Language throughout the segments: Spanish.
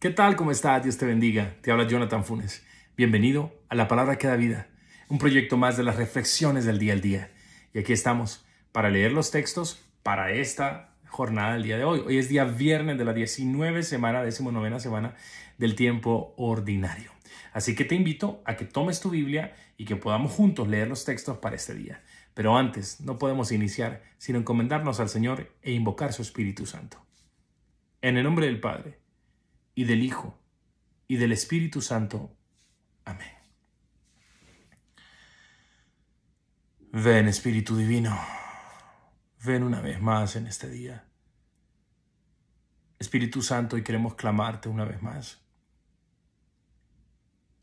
¿Qué tal? ¿Cómo estás? Dios te bendiga. Te habla Jonathan Funes. Bienvenido a La Palabra que da vida, un proyecto más de las reflexiones del día al día. Y aquí estamos para leer los textos para esta jornada del día de hoy. Hoy es día viernes de la 19 semana, 19 semana del tiempo ordinario. Así que te invito a que tomes tu Biblia y que podamos juntos leer los textos para este día. Pero antes, no podemos iniciar sino encomendarnos al Señor e invocar su Espíritu Santo. En el nombre del Padre y del Hijo, y del Espíritu Santo. Amén. Ven Espíritu Divino, ven una vez más en este día. Espíritu Santo, hoy queremos clamarte una vez más.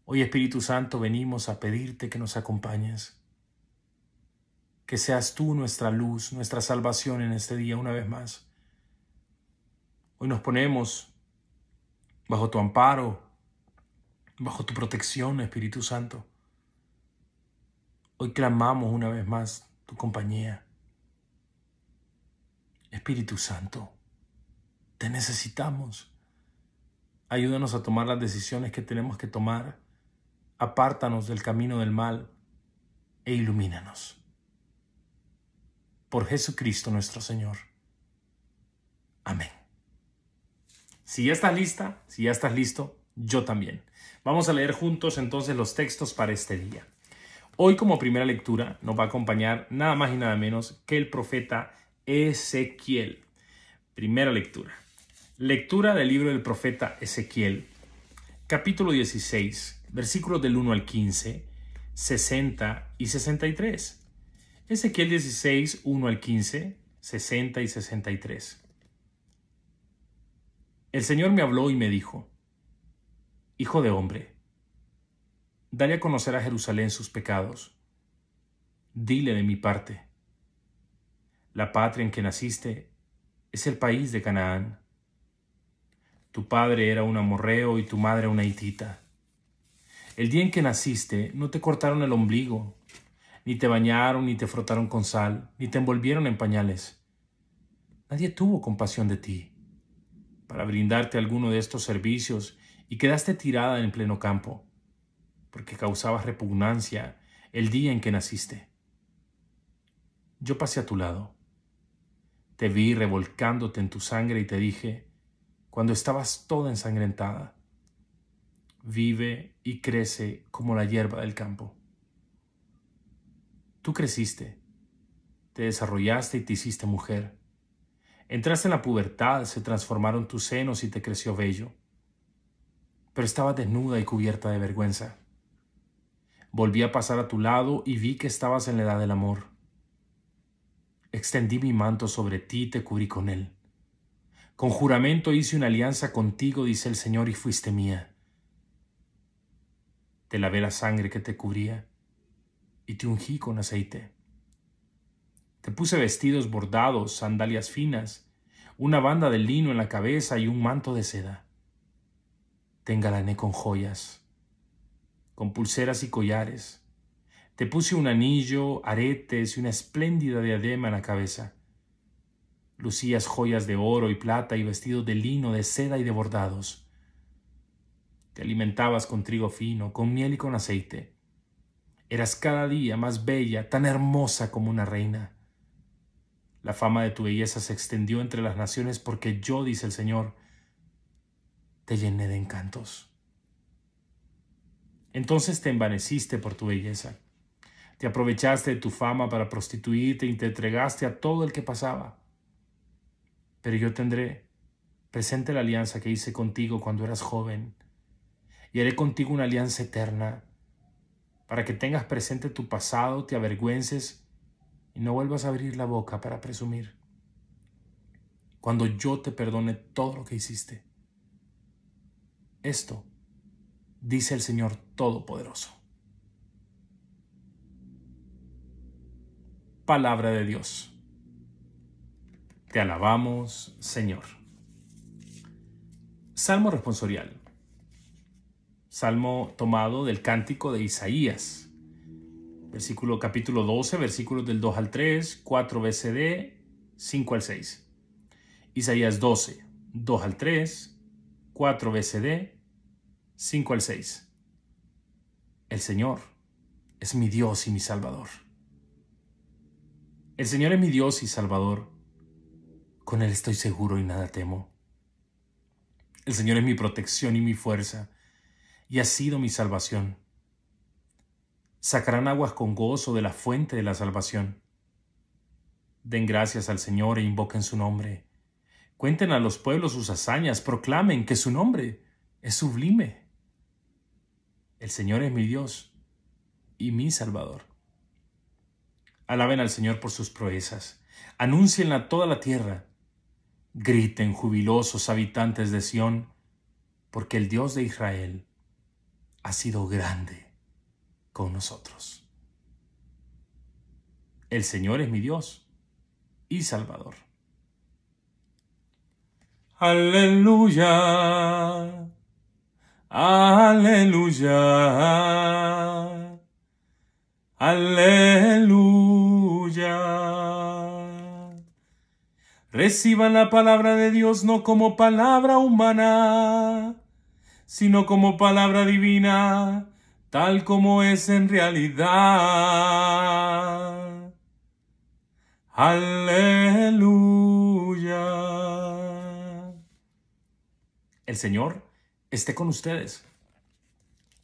Hoy Espíritu Santo venimos a pedirte que nos acompañes, que seas tú nuestra luz, nuestra salvación en este día una vez más. Hoy nos ponemos bajo tu amparo, bajo tu protección, Espíritu Santo. Hoy clamamos una vez más tu compañía. Espíritu Santo, te necesitamos. Ayúdanos a tomar las decisiones que tenemos que tomar. Apártanos del camino del mal e ilumínanos. Por Jesucristo nuestro Señor. Amén. Si ya estás lista, si ya estás listo, yo también. Vamos a leer juntos entonces los textos para este día. Hoy como primera lectura nos va a acompañar nada más y nada menos que el profeta Ezequiel. Primera lectura. Lectura del libro del profeta Ezequiel, capítulo 16, versículos del 1 al 15, 60 y 63. Ezequiel 16, 1 al 15, 60 y 63. El Señor me habló y me dijo, Hijo de hombre, dale a conocer a Jerusalén sus pecados. Dile de mi parte, la patria en que naciste es el país de Canaán. Tu padre era un amorreo y tu madre una hitita. El día en que naciste no te cortaron el ombligo, ni te bañaron, ni te frotaron con sal, ni te envolvieron en pañales. Nadie tuvo compasión de ti para brindarte alguno de estos servicios y quedaste tirada en pleno campo, porque causabas repugnancia el día en que naciste. Yo pasé a tu lado. Te vi revolcándote en tu sangre y te dije, cuando estabas toda ensangrentada, vive y crece como la hierba del campo. Tú creciste, te desarrollaste y te hiciste mujer. Entraste en la pubertad, se transformaron tus senos y te creció bello, Pero estaba desnuda y cubierta de vergüenza. Volví a pasar a tu lado y vi que estabas en la edad del amor. Extendí mi manto sobre ti y te cubrí con él. Con juramento hice una alianza contigo, dice el Señor, y fuiste mía. Te lavé la sangre que te cubría y te ungí con aceite. Te puse vestidos bordados, sandalias finas, una banda de lino en la cabeza y un manto de seda. Te engalané con joyas, con pulseras y collares. Te puse un anillo, aretes y una espléndida diadema en la cabeza. Lucías joyas de oro y plata y vestidos de lino, de seda y de bordados. Te alimentabas con trigo fino, con miel y con aceite. Eras cada día más bella, tan hermosa como una reina. La fama de tu belleza se extendió entre las naciones porque yo, dice el Señor, te llené de encantos. Entonces te envaneciste por tu belleza. Te aprovechaste de tu fama para prostituirte y te entregaste a todo el que pasaba. Pero yo tendré presente la alianza que hice contigo cuando eras joven y haré contigo una alianza eterna para que tengas presente tu pasado, te avergüences y no vuelvas a abrir la boca para presumir. Cuando yo te perdone todo lo que hiciste. Esto dice el Señor Todopoderoso. Palabra de Dios. Te alabamos, Señor. Salmo responsorial. Salmo tomado del cántico de Isaías versículo capítulo 12, versículos del 2 al 3, 4 BCD, 5 al 6. Isaías 12, 2 al 3, 4 BCD, 5 al 6. El Señor es mi Dios y mi Salvador. El Señor es mi Dios y Salvador. Con Él estoy seguro y nada temo. El Señor es mi protección y mi fuerza, y ha sido mi salvación sacarán aguas con gozo de la fuente de la salvación. Den gracias al Señor e invoquen su nombre. Cuenten a los pueblos sus hazañas, proclamen que su nombre es sublime. El Señor es mi Dios y mi Salvador. Alaben al Señor por sus proezas, anuncien a toda la tierra. Griten jubilosos habitantes de Sión, porque el Dios de Israel ha sido grande con nosotros. El Señor es mi Dios y Salvador. Aleluya. Aleluya. Aleluya. Reciban la palabra de Dios no como palabra humana, sino como palabra divina tal como es en realidad. Aleluya. El Señor esté con ustedes.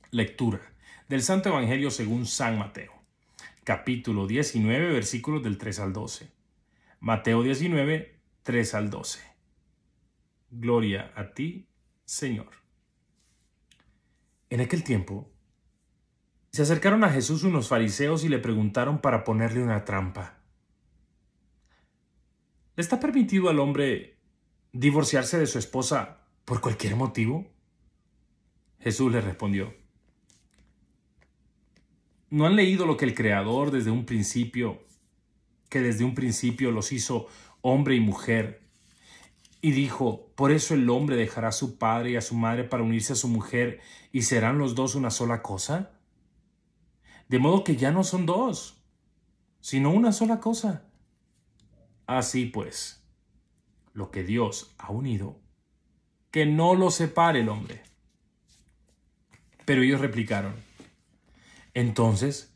Lectura del Santo Evangelio según San Mateo, capítulo 19, versículos del 3 al 12. Mateo 19, 3 al 12. Gloria a ti, Señor. En aquel tiempo, se acercaron a Jesús unos fariseos y le preguntaron para ponerle una trampa. ¿Le está permitido al hombre divorciarse de su esposa por cualquier motivo? Jesús le respondió. ¿No han leído lo que el Creador desde un principio, que desde un principio los hizo hombre y mujer? Y dijo, por eso el hombre dejará a su padre y a su madre para unirse a su mujer y serán los dos una sola cosa? De modo que ya no son dos, sino una sola cosa. Así pues, lo que Dios ha unido, que no lo separe el hombre. Pero ellos replicaron, entonces,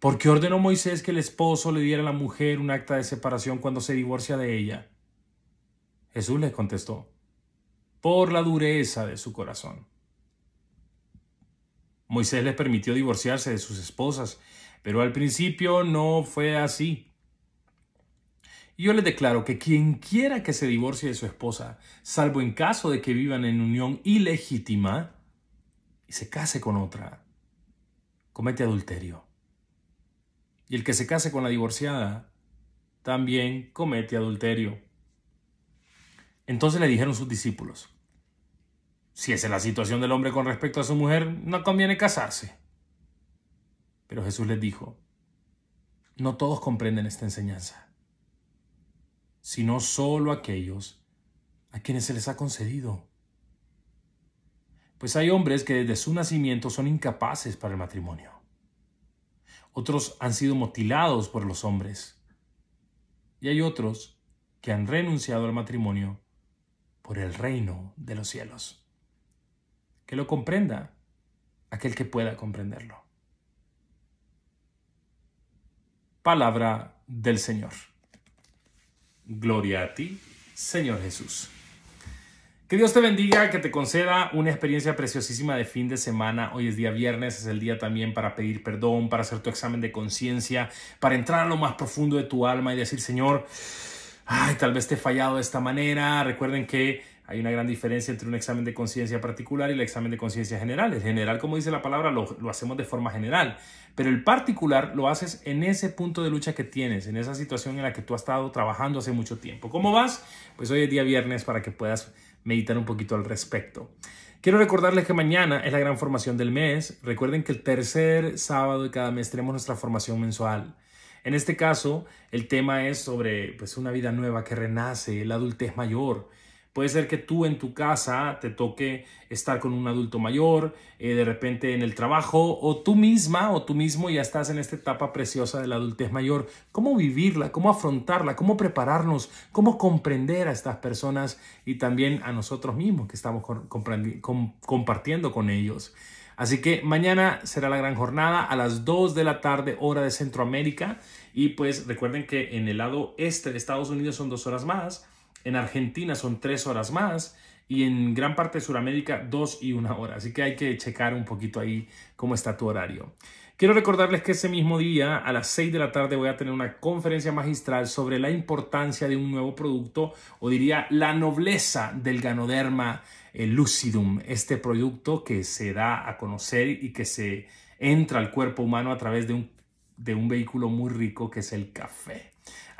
¿por qué ordenó Moisés que el esposo le diera a la mujer un acta de separación cuando se divorcia de ella? Jesús les contestó, por la dureza de su corazón. Moisés les permitió divorciarse de sus esposas, pero al principio no fue así. Y Yo les declaro que quien quiera que se divorcie de su esposa, salvo en caso de que vivan en unión ilegítima y se case con otra, comete adulterio. Y el que se case con la divorciada también comete adulterio. Entonces le dijeron sus discípulos, si esa es la situación del hombre con respecto a su mujer, no conviene casarse. Pero Jesús les dijo, no todos comprenden esta enseñanza, sino solo aquellos a quienes se les ha concedido. Pues hay hombres que desde su nacimiento son incapaces para el matrimonio. Otros han sido mutilados por los hombres. Y hay otros que han renunciado al matrimonio por el reino de los cielos que lo comprenda aquel que pueda comprenderlo. Palabra del Señor. Gloria a ti, Señor Jesús. Que Dios te bendiga, que te conceda una experiencia preciosísima de fin de semana. Hoy es día viernes, es el día también para pedir perdón, para hacer tu examen de conciencia, para entrar a lo más profundo de tu alma y decir, Señor, ay, tal vez te he fallado de esta manera. Recuerden que hay una gran diferencia entre un examen de conciencia particular y el examen de conciencia general. El general, como dice la palabra, lo, hacemos de forma general, pero el particular lo haces en ese punto de lucha que tienes, en esa situación en la que tú has estado trabajando hace mucho tiempo. ¿Cómo vas? Pues hoy es día viernes para que puedas meditar un poquito al respecto. Quiero recordarles que mañana es la gran formación del mes. Recuerden que el tercer sábado de cada mes tenemos nuestra formación mensual. En este caso, el tema es sobre pues, una vida nueva que renace, la adultez mayor. Puede ser que tú en tu casa te toque estar con un adulto mayor, eh, de repente en el trabajo, o tú misma o tú mismo ya estás en esta etapa preciosa de la adultez mayor. ¿Cómo vivirla? ¿Cómo afrontarla? ¿Cómo prepararnos? ¿Cómo comprender a estas personas y también a nosotros mismos que estamos compartiendo con ellos? Así que mañana será la gran jornada a las 2 de la tarde, hora de Centroamérica. Y pues recuerden que en el lado este de Estados Unidos son dos horas más en Argentina son tres horas más y en gran parte de Sudamérica dos y una hora. Así que hay que checar un poquito ahí cómo está tu horario. Quiero recordarles que ese mismo día, a las 6 de la tarde, voy a tener una conferencia magistral sobre la importancia de un nuevo producto, o diría la nobleza del Ganoderma eh, Lucidum, este producto que se da a conocer y que se entra al cuerpo humano a través de un, de un vehículo muy rico que es el café.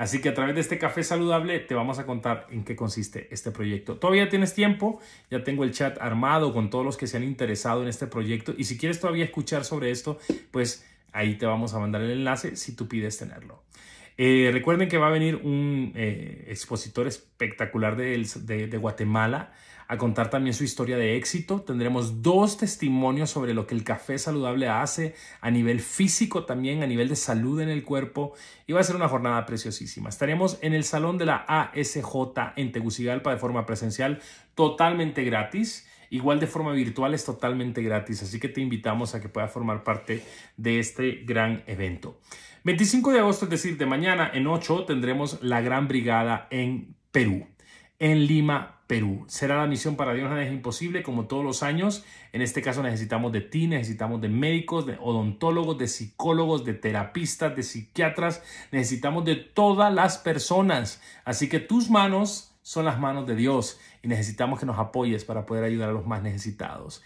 Así que a través de este café saludable te vamos a contar en qué consiste este proyecto. Todavía tienes tiempo, ya tengo el chat armado con todos los que se han interesado en este proyecto y si quieres todavía escuchar sobre esto, pues ahí te vamos a mandar el enlace si tú pides tenerlo. Eh, recuerden que va a venir un eh, expositor espectacular de, de, Guatemala a contar también su historia de éxito. Tendremos dos testimonios sobre lo que el café saludable hace a nivel físico también, a nivel de salud en el cuerpo. Y va a ser una jornada preciosísima. Estaremos en el salón de la ASJ en Tegucigalpa de forma presencial, totalmente gratis. Igual de forma virtual es totalmente gratis, así que te invitamos a que puedas formar parte de este gran evento. 25 de agosto, es decir, de mañana en 8 tendremos la Gran Brigada en Perú, en Lima, Perú. Será la misión para Dios, es Imposible, como todos los años. En este caso necesitamos de ti, necesitamos de médicos, de odontólogos, de psicólogos, de terapistas, de psiquiatras. Necesitamos de todas las personas. Así que tus manos son las manos de Dios y necesitamos que nos apoyes para poder ayudar a los más necesitados.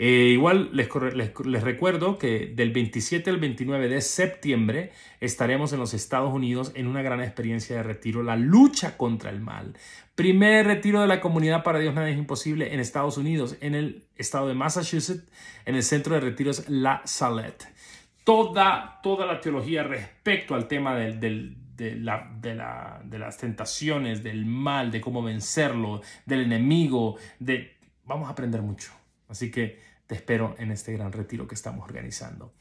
Eh, igual les, recuerdo que del 27 al 29 de septiembre estaremos en los Estados Unidos en una gran experiencia de retiro, la lucha contra el mal. Primer retiro de la comunidad para Dios Nada es Imposible en Estados Unidos, en el estado de Massachusetts, en el centro de retiros La Salette. Toda, toda la teología respecto al tema de, la, de, la, de, las tentaciones, del mal, de cómo vencerlo, del enemigo, de... Vamos a aprender mucho. Así que te espero en este gran retiro que estamos organizando.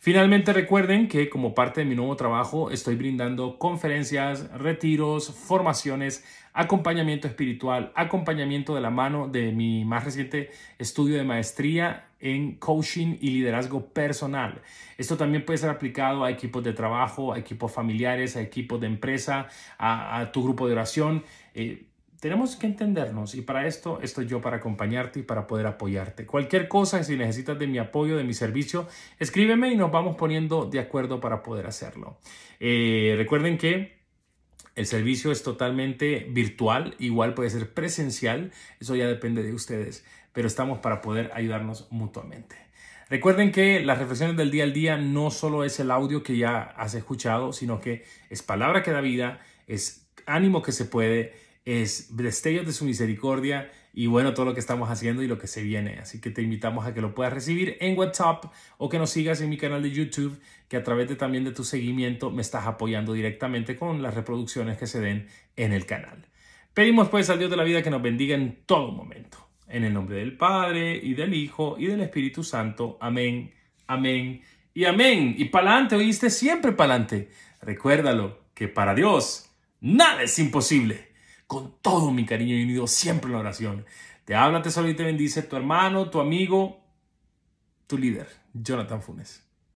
Finalmente recuerden que como parte de mi nuevo trabajo estoy brindando conferencias, retiros, formaciones, acompañamiento espiritual, acompañamiento de la mano de mi más reciente estudio de maestría en coaching y liderazgo personal. Esto también puede ser aplicado a equipos de trabajo, a equipos familiares, a equipos de empresa, a, tu grupo de oración. Eh, tenemos que entendernos y para esto estoy yo para acompañarte y para poder apoyarte. Cualquier cosa, si necesitas de mi apoyo, de mi servicio, escríbeme y nos vamos poniendo de acuerdo para poder hacerlo. Eh, recuerden que el servicio es totalmente virtual, igual puede ser presencial, eso ya depende de ustedes, pero estamos para poder ayudarnos mutuamente. Recuerden que las reflexiones del día al día no solo es el audio que ya has escuchado, sino que es palabra que da vida, es ánimo que se puede, es destellos de su misericordia y bueno, todo lo que estamos haciendo y lo que se viene. Así que te invitamos a que lo puedas recibir en WhatsApp o que nos sigas en mi canal de YouTube, que a través de, también de tu seguimiento me estás apoyando directamente con las reproducciones que se den en el canal. Pedimos pues al Dios de la vida que nos bendiga en todo momento. En el nombre del Padre y del Hijo y del Espíritu Santo. Amén, amén y amén. Y pa'lante, oíste siempre pa'lante. Recuérdalo que para Dios nada es imposible con todo mi cariño y unido siempre en la oración. Te habla, te saluda y te bendice tu hermano, tu amigo, tu líder, Jonathan Funes.